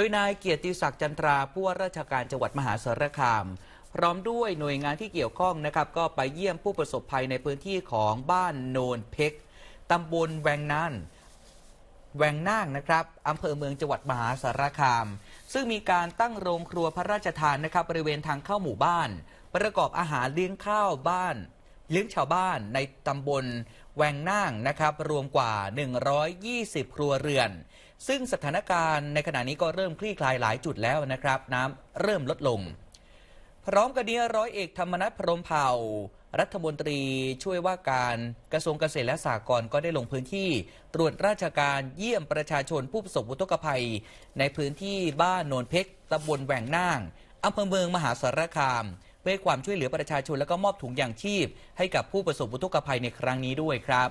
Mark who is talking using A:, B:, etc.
A: ดยนายเกียรติศักดิ์จันทราผู้ว่าราชการจังหวัดมหาสารคาม พร้อมด้วยหน่วยงานที่เกี่ยวข้องนะครับก็ไปเยี่ยมผู้ประสบภัยในพื้นที่ของบ้านโนนเพกตำบลแวงนั่นแวงนางนะครับอำเภอเมืองจังหวัดมหาสารคาม ซึ่งมีการตั้งโรงครัวพระราชทานนะครับบริเวณทางเข้าหมู่บ้าน ประกอบอาหารเลี้ยงข้าวบ้าน เลี้ยงชาวบ้านในตำบลแวงนางนะครับรวมกว่า 120 ครัวเรือนซึ่งสถานการณ์ในขณะนี้ก็เริ่มคลี่คลายหลายจุดแล้วนะครับ น้ำเริ่มลดลง พร้อมกันนี้ร้อยเอกธรรมนัฐพรมเผ่า รัฐมนตรีช่วยว่าการกระทรวงเกษตรและสหกรณ์ก็ได้ลงพื้นที่ ตรวจราชการเยี่ยมประชาชนผู้ประสบอุทกภัย ในพื้นที่บ้านโนนเพชรตำบลแหวงนางอำเภอเมืองมหาสารคามเพื่อความช่วยเหลือประชาชนและก็มอบถุงยางชีพ ให้กับผู้ประสบอุทกภัยในครั้งนี้ด้วยครับ